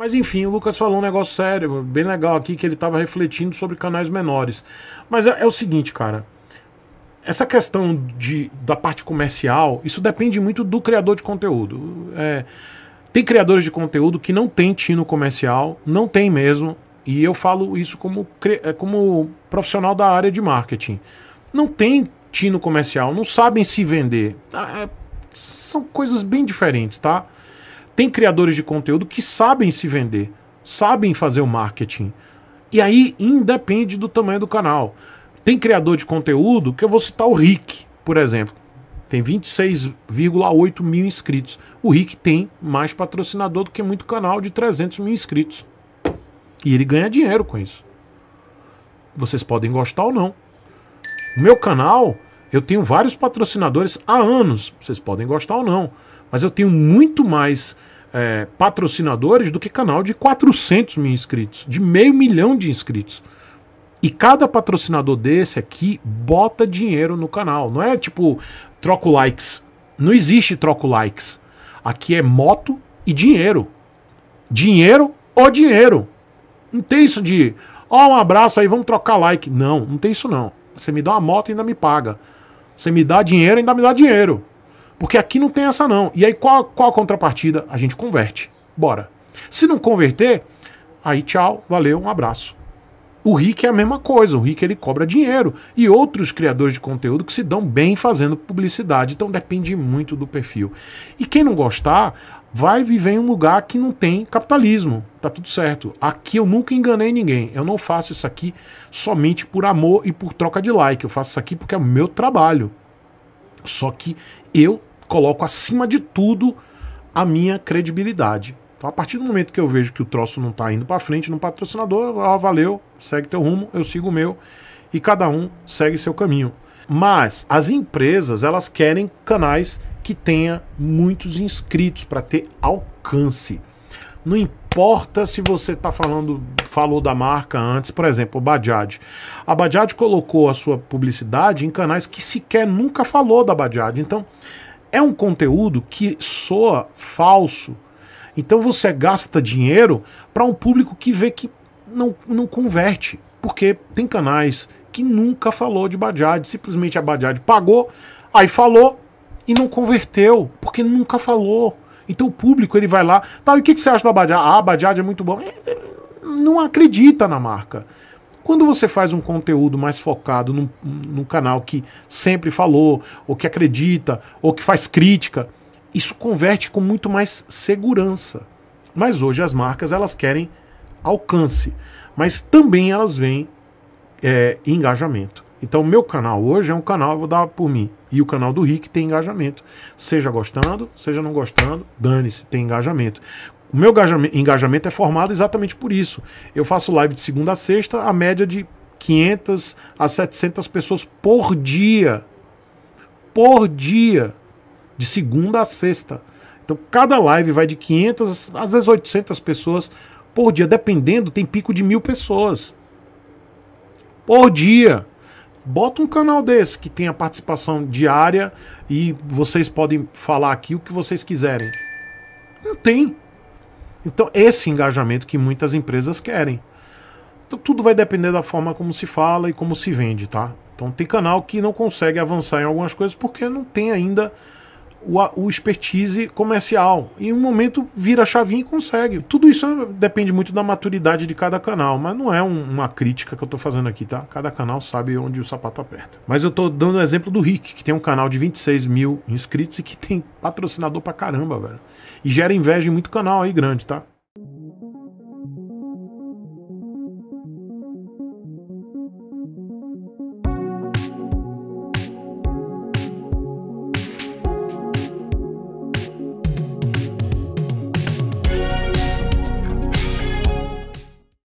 Mas enfim, o Lucas falou um negócio sério, bem legal aqui, que ele estava refletindo sobre canais menores. Mas é, é o seguinte, cara essa questão de, da parte comercial, isso depende muito do criador de conteúdo. É, tem criadores de conteúdo que não tem tino comercial, não tem mesmo, e eu falo isso como, é, como profissional da área de marketing. Não tem tino comercial, não sabem se vender. Tá, é, são coisas bem diferentes, tá? Tem criadores de conteúdo que sabem se vender, sabem fazer o marketing. E aí independe do tamanho do canal. Tem criador de conteúdo que eu vou citar o Rick, por exemplo. Tem 26,8 mil inscritos. O Rick tem mais patrocinador do que muito canal de 300 mil inscritos. E ele ganha dinheiro com isso. Vocês podem gostar ou não. O meu canal, eu tenho vários patrocinadores há anos. Vocês podem gostar ou não. Mas eu tenho muito mais é, patrocinadores do que canal de 400 mil inscritos, de meio milhão de inscritos. E cada patrocinador desse aqui bota dinheiro no canal. Não é tipo troco likes. Não existe troco likes. Aqui é moto e dinheiro. Dinheiro ou dinheiro. Não tem isso de, ó, oh, um abraço aí, vamos trocar like. Não, não tem isso não. Você me dá uma moto e ainda me paga. Você me dá dinheiro e ainda me dá dinheiro. Porque aqui não tem essa não. E aí qual, qual a contrapartida? A gente converte. Bora. Se não converter, aí tchau, valeu, um abraço. O Rick é a mesma coisa, o Rick ele cobra dinheiro e outros criadores de conteúdo que se dão bem fazendo publicidade, então depende muito do perfil. E quem não gostar, vai viver em um lugar que não tem capitalismo, tá tudo certo. Aqui eu nunca enganei ninguém, eu não faço isso aqui somente por amor e por troca de like, eu faço isso aqui porque é o meu trabalho. Só que eu coloco acima de tudo a minha credibilidade. Então, a partir do momento que eu vejo que o troço não está indo para frente no patrocinador, ah, valeu, segue teu rumo, eu sigo o meu e cada um segue seu caminho. Mas as empresas, elas querem canais que tenha muitos inscritos para ter alcance. Não importa se você está falando, falou da marca antes, por exemplo, o Bajaj. A Bajaj colocou a sua publicidade em canais que sequer nunca falou da Bajaj. Então, é um conteúdo que soa falso. Então você gasta dinheiro para um público que vê que não, não converte. Porque tem canais que nunca falou de Bajad, simplesmente a Bajad pagou, aí falou e não converteu, porque nunca falou. Então o público ele vai lá, tá, e o que, que você acha da Bajad? Ah, a Bajad é muito bom. Não acredita na marca. Quando você faz um conteúdo mais focado num, num canal que sempre falou, ou que acredita, ou que faz crítica, isso converte com muito mais segurança. Mas hoje as marcas elas querem alcance, mas também elas veem é, engajamento. Então, meu canal hoje é um canal, eu vou dar por mim. E o canal do Rick tem engajamento. Seja gostando, seja não gostando, dane-se, tem engajamento. O meu engajamento é formado exatamente por isso. Eu faço live de segunda a sexta, a média de 500 a 700 pessoas por dia. Por dia. De segunda a sexta. Então, cada live vai de 500, às vezes 800 pessoas por dia. Dependendo, tem pico de mil pessoas. Por dia. Bota um canal desse que tenha participação diária e vocês podem falar aqui o que vocês quiserem. Não tem. Então, esse engajamento que muitas empresas querem. Então, tudo vai depender da forma como se fala e como se vende, tá? Então, tem canal que não consegue avançar em algumas coisas porque não tem ainda o, o expertise comercial. Em um momento vira a chavinha e consegue. Tudo isso depende muito da maturidade de cada canal, mas não é um, uma crítica que eu tô fazendo aqui, tá? Cada canal sabe onde o sapato aperta. Mas eu tô dando o exemplo do Rick, que tem um canal de 26 mil inscritos e que tem patrocinador pra caramba, velho. E gera inveja em muito canal aí grande, tá?